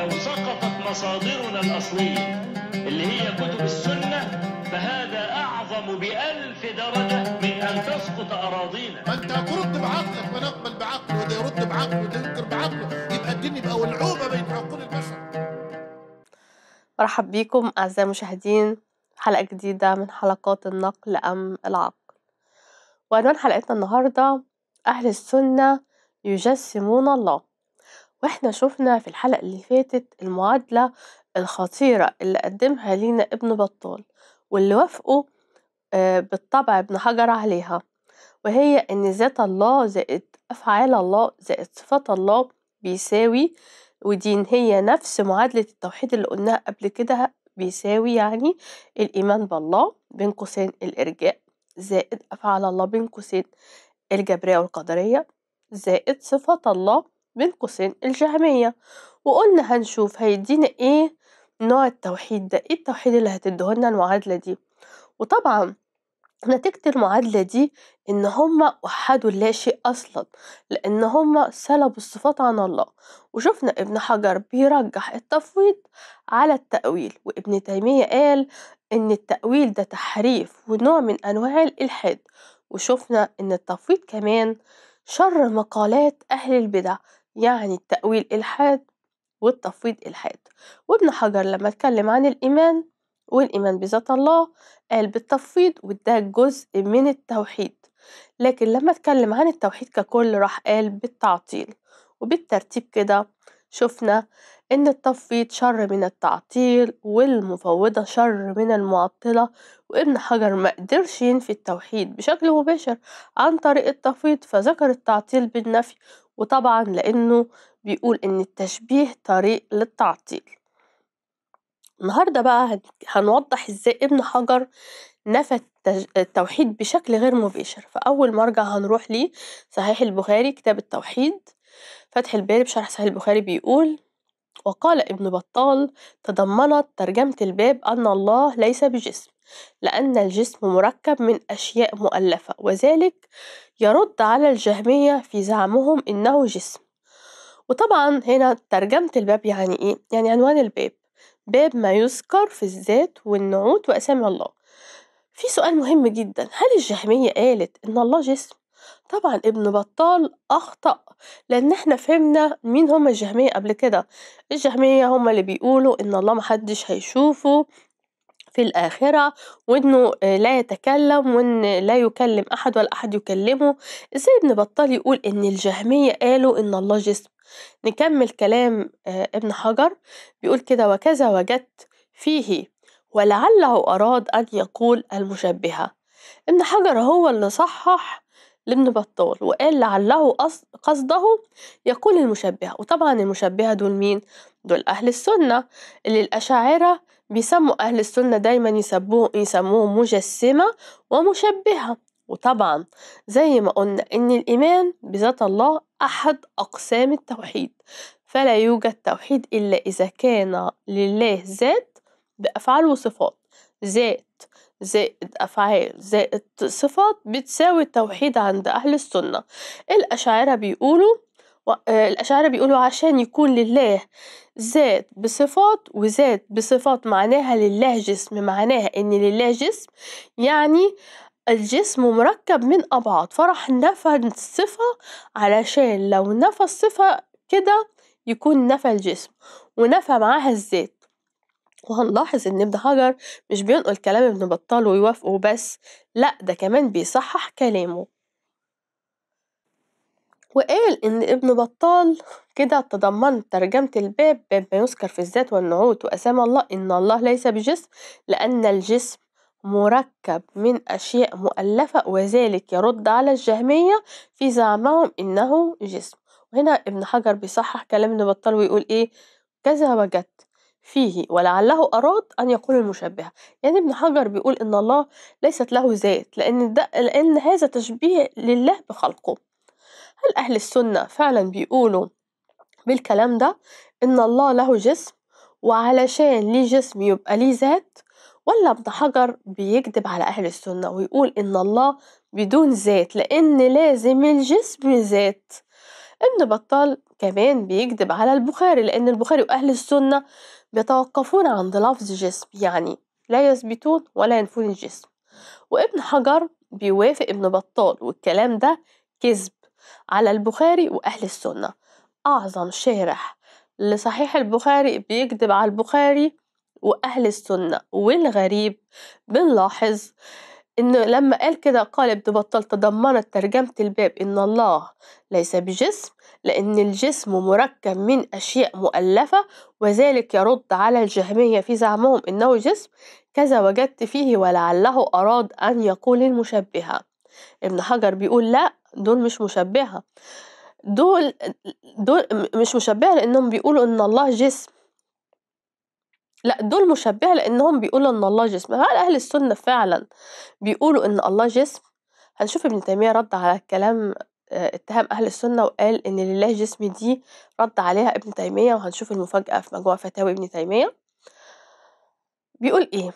لو سقطت مصادرنا الأصلية اللي هي كتب السنة فهذا أعظم بألف درجة من أن تسقط أراضينا فأنت أنت ترد بعقلك ما نقبل بعقله وده يرد بعقله وده ينكر بعقله يبقى الدين يبقى ولعوبة بين عقول البشر مرحب بكم أعزائي المشاهدين حلقة جديدة من حلقات النقل أم العقل وعنوان حلقتنا النهاردة أهل السنة يجسمون الله واحنا شفنا في الحلقة اللي فاتت المعادلة الخطيرة اللي قدمها لينا ابن بطال واللي وافقه آه، بالطبع ابن حجر عليها وهي إن ذات الله زائد أفعال الله زائد صفات الله بيساوي ودين هي نفس معادلة التوحيد اللي قلناها قبل كده بيساوي يعني الإيمان بالله بين قوسين الإرجاء زائد أفعال الله بين قوسين الجبرية والقدرية زائد صفات الله بين قوسين الجهمية وقلنا هنشوف هيدينا ايه نوع التوحيد ده ايه التوحيد اللي هتديهولنا المعادلة دي وطبعا نتيجة المعادلة دي إن هما وحدوا اللا شيء أصلا لأن هما سلبوا الصفات عن الله وشفنا ابن حجر بيرجح التفويض على التأويل وابن تيمية قال إن التأويل ده تحريف ونوع من أنواع الإلحاد وشفنا إن التفويض كمان شر مقالات أهل البدع يعني التأويل إلحاد والتفويض إلحاد وابن حجر لما اتكلم عن الإيمان والإيمان بذات الله قال بالتفويض وده جزء من التوحيد لكن لما اتكلم عن التوحيد ككل راح قال بالتعطيل وبالترتيب كده شفنا إن التفويض شر من التعطيل والمفوضة شر من المعطلة وابن حجر مقدرش ينفي التوحيد بشكل مباشر عن طريق التفويض فذكر التعطيل بالنفي وطبعا لأنه بيقول إن التشبيه طريق للتعطيل النهاردة بقى هنوضح إزاي ابن حجر نفى التوحيد بشكل غير مباشر فأول مرجع هنروح ليه صحيح البخاري كتاب التوحيد فتح الباري بشرح صحيح البخاري بيقول وقال ابن بطال تضمنت ترجمة الباب أن الله ليس بجسم لأن الجسم مركب من أشياء مؤلفة وذلك يرد على الجهمية في زعمهم إنه جسم وطبعا هنا ترجمة الباب يعني إيه؟ يعني عنوان الباب باب ما يذكر في الذات والنعوت وأسامي الله في سؤال مهم جدا هل الجهمية قالت إن الله جسم؟ طبعًا ابن بطال أخطأ، لأن إحنا فهمنا مين هم الجهمية قبل كده، الجهمية هم اللي بيقولوا إن الله محدش هيشوفه في الآخرة، وإنه لا يتكلم، وإن لا يكلم أحد ولا أحد يكلمه، إزاي ابن بطال يقول إن الجهمية قالوا إن الله جسم؟ نكمل كلام آه، ابن حجر بيقول كده: "وكذا وجدت فيه ولعله أراد أن يقول المشبهة". ابن حجر هو اللي صحح لابن بطال وقال لعله قصده يقول المشبهة وطبعا المشبهة دول مين؟ دول أهل السنة اللي الأشاعرة بيسموا أهل السنة دايما يسموه يسموه مجسمة ومشبهة وطبعا زي ما قلنا إن الإيمان بذات الله أحد أقسام التوحيد فلا يوجد توحيد إلا إذا كان لله ذات بأفعال وصفات زائد زائد أفعال زائد صفات بتساوي التوحيد عند أهل السنة الأشاعرة بيقولوا الأشاعرة بيقولوا عشان يكون لله ذات بصفات وذات بصفات معناها لله جسم معناها إن لله جسم يعني الجسم مركب من أبعاد فراح نفى الصفة علشان لو نفى الصفة كده يكون نفى الجسم ونفى معاها الذات وهنلاحظ إن ابن حجر مش بينقل كلام ابن بطال ويوافقه بس لأ ده كمان بيصحح كلامه وقال إن ابن بطال كده تضمن ترجمة الباب باب ما يذكر في الذات والنعوت وأسام الله إن الله ليس بجسم لأن الجسم مركب من أشياء مؤلفة وذلك يرد على الجهمية في زعمهم إنه جسم وهنا ابن حجر بيصحح كلام ابن بطال ويقول إيه كذا وجدت فيه ولعله أراد أن يقول المشبهة يعني ابن حجر بيقول إن الله ليست له ذات لأن, ده لأن هذا تشبيه لله بخلقه هل أهل السنة فعلا بيقولوا بالكلام ده إن الله له جسم وعلشان ليه جسم يبقى ليه ذات ولا ابن حجر بيكذب على أهل السنة ويقول إن الله بدون ذات لأن لازم الجسم ذات ابن بطال كمان بيكذب على البخاري لأن البخاري وأهل السنة بيتوقفون عند لفظ جسم يعني لا يثبتون ولا ينفون الجسم وابن حجر بيوافق ابن بطال والكلام ده كذب على البخاري وأهل السنة أعظم شارح لصحيح البخاري بيكذب على البخاري وأهل السنة والغريب بنلاحظ إن لما قال كده قال ابن بطال تضمنت ترجمة الباب إن الله ليس بجسم لأن الجسم مركب من أشياء مؤلفة وذلك يرد على الجهمية في زعمهم إنه جسم كذا وجدت فيه ولعله أراد أن يقول المشبهة ابن حجر بيقول لا دول مش مشبهة دول دول مش مشبهة لأنهم بيقولوا إن الله جسم لا دول مشبهة لأنهم بيقولوا إن الله جسم هل أهل السنة فعلا بيقولوا إن الله جسم هنشوف ابن تيمية رد على الكلام آه، اتهام أهل السنة وقال إن لله جسم دي رد عليها ابن تيمية وهنشوف المفاجأة في مجموعة فتاوي ابن تيمية بيقول إيه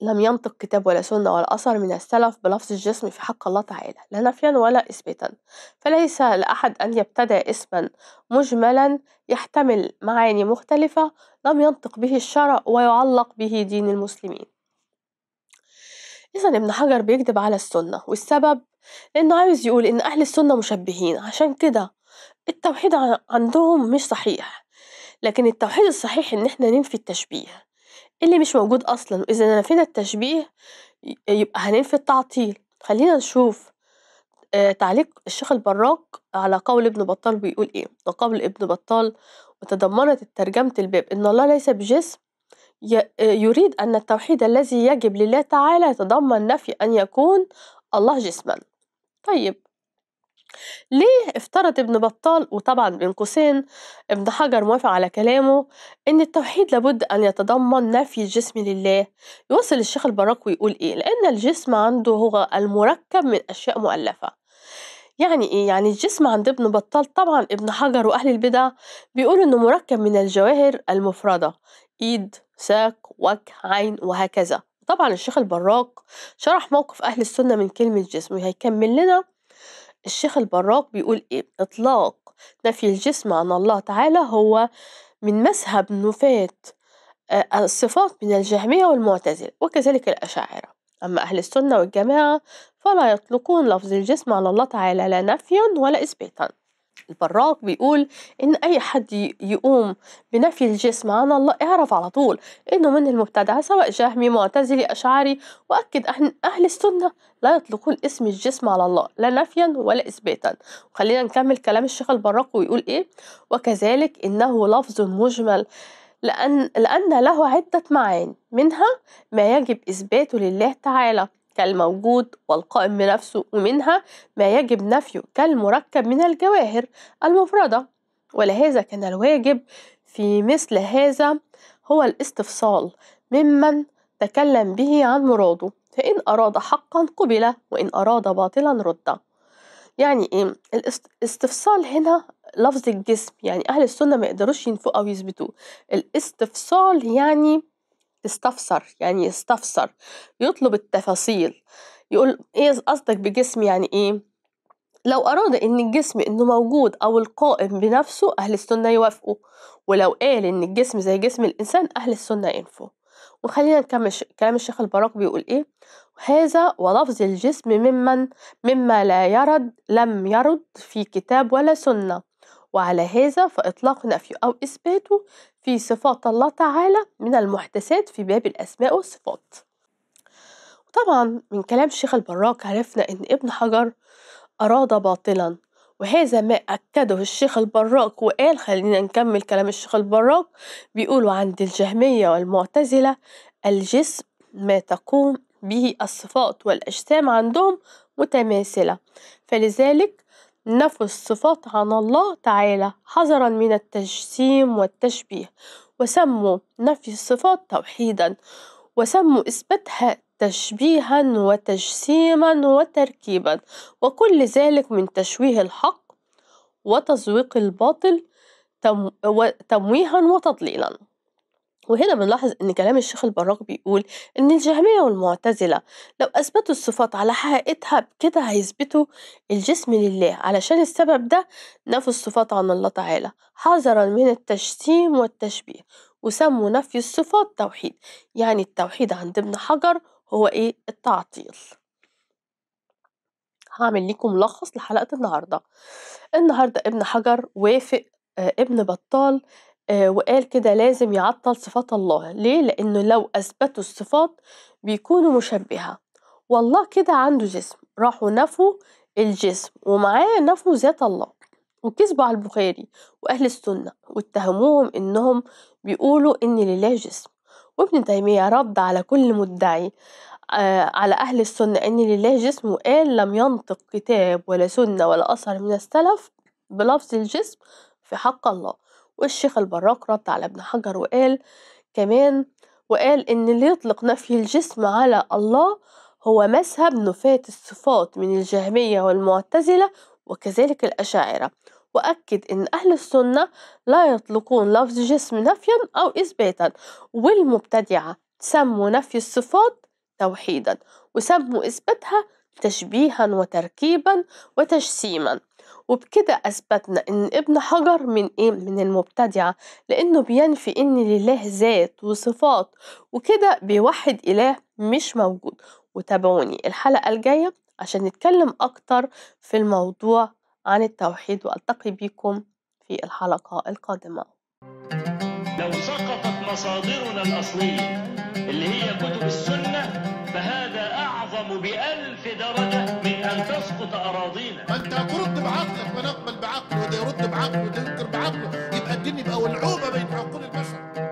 لم ينطق كتاب ولا سنة ولا أثر من السلف بلفظ الجسم في حق الله تعالى لا نفيا ولا إثباتا فليس لأحد أن يبتدع اسما مجملا يحتمل معاني مختلفة لم ينطق به الشرع ويعلق به دين المسلمين إذا ابن حجر بيكذب على السنة والسبب لأنه عايز يقول إن أهل السنة مشبهين عشان كده التوحيد عندهم مش صحيح لكن التوحيد الصحيح إن إحنا ننفي التشبيه اللي مش موجود أصلا وإذا نفينا التشبيه يبقى هننفي التعطيل خلينا نشوف آه، تعليق الشيخ البراك على قول ابن بطال بيقول ايه وقول ابن بطال وتضمنت ترجمة الباب ان الله ليس بجسم آه، يريد ان التوحيد الذي يجب لله تعالى يتضمن نفي ان يكون الله جسما طيب ليه افترض ابن بطال وطبعا بين قوسين ابن حجر موافق على كلامه ان التوحيد لابد ان يتضمن نفي الجسم لله يوصل الشيخ البراك ويقول ايه لان الجسم عنده هو المركب من اشياء مؤلفه يعني ايه يعني الجسم عند ابن بطال طبعا ابن حجر واهل البدع بيقولوا انه مركب من الجواهر المفرده ايد ساق وجه عين وهكذا طبعا الشيخ البراك شرح موقف اهل السنه من كلمه جسم وهيكمل لنا الشيخ البراك بيقول إيه؟ إطلاق نفي الجسم عن الله تعالى هو من مذهب نفاة آه، الصفات من الجهمية والمعتزلة وكذلك الأشاعرة أما أهل السنة والجماعة فلا يطلقون لفظ الجسم على الله تعالى لا نفيا ولا إثباتا البراق بيقول إن أي حد يقوم بنفي الجسم عن الله اعرف على طول إنه من المبتدع سواء جهمي معتزلي أشعري وأكد أن أهل السنة لا يطلقون اسم الجسم على الله لا نفيا ولا إثباتا وخلينا نكمل كلام الشيخ البراق ويقول إيه وكذلك إنه لفظ مجمل لأن, لأن له عدة معاني منها ما يجب إثباته لله تعالى كالموجود والقائم بنفسه ومنها ما يجب نفيه كالمركب من الجواهر المفردة ولهذا كان الواجب في مثل هذا هو الاستفصال ممن تكلم به عن مراده فإن أراد حقا قبل وإن أراد باطلا رد يعني إيه الاستفصال هنا لفظ الجسم يعني أهل السنة ما يقدروش ينفوه أو يثبتوه الاستفصال يعني استفسر يعني يستفسر يطلب التفاصيل يقول ايه قصدك بجسم يعني ايه لو أراد إن الجسم إنه موجود أو القائم بنفسه أهل السنة يوافقوا ولو قال إن الجسم زي جسم الإنسان أهل السنة ينفوا وخلينا نكمل كلام الشيخ البراق بيقول إيه هذا ولفظ الجسم ممن مما لا يرد لم يرد في كتاب ولا سنة وعلى هذا فإطلاق نفي أو إثباته في صفات الله تعالى من المحدثات في باب الأسماء والصفات طبعا من كلام الشيخ البراك عرفنا إن ابن حجر أراد باطلا وهذا ما أكده الشيخ البراك وقال خلينا نكمل كلام الشيخ البراك بيقولوا عند الجهمية والمعتزلة الجسم ما تقوم به الصفات والأجسام عندهم متماثلة فلذلك نفوا الصفات عن الله تعالى حذرا من التجسيم والتشبيه وسموا نفي الصفات توحيدا وسموا إثباتها تشبيها وتجسيما وتركيبا وكل ذلك من تشويه الحق وتزويق الباطل تمويها وتضليلا وهنا بنلاحظ إن كلام الشيخ البراق بيقول إن الجهمية والمعتزلة لو أثبتوا الصفات على حقيقتها بكده هيثبتوا الجسم لله علشان السبب ده نفوا الصفات عن الله تعالى حذرا من التشتيم والتشبيه وسموا نفي الصفات توحيد يعني التوحيد عند ابن حجر هو إيه التعطيل هعمل لكم ملخص لحلقة النهاردة النهاردة ابن حجر وافق آه، ابن بطال آه، وقال كده لازم يعطل صفات الله ليه؟ لأنه لو أثبتوا الصفات بيكونوا مشبهة والله كده عنده جسم راحوا نفوا الجسم ومعاه نفوا ذات الله وكذبوا على البخاري وأهل السنة واتهموهم إنهم بيقولوا إن لله جسم وابن تيمية رد على كل مدعي آه، على أهل السنة إن لله جسم وقال لم ينطق كتاب ولا سنة ولا أثر من السلف بلفظ الجسم في حق الله والشيخ البراق رد على ابن حجر وقال كمان وقال إن اللي يطلق نفي الجسم على الله هو مذهب نفاة الصفات من الجهمية والمعتزلة وكذلك الأشاعرة وأكد إن أهل السنة لا يطلقون لفظ جسم نفيا أو إثباتا والمبتدعة سموا نفي الصفات توحيدا وسموا إثباتها تشبيها وتركيبا وتجسيما وبكده أثبتنا إن ابن حجر من إيه؟ من المبتدعة لأنه بينفي إن لله ذات وصفات وكده بيوحد إله مش موجود وتابعوني الحلقة الجاية عشان نتكلم أكتر في الموضوع عن التوحيد وألتقي بكم في الحلقة القادمة لو سقطت مصادرنا الأصلية اللي هي كتب السنة فهذا أعظم بألف درجة أن تسقط أراضينا أنت ترد بعقلك ونقبل نقبل بعقله وده يرد بعقله وده ينكر بعقله يبقى الدين يبقى ولعوبة بين عقول البشر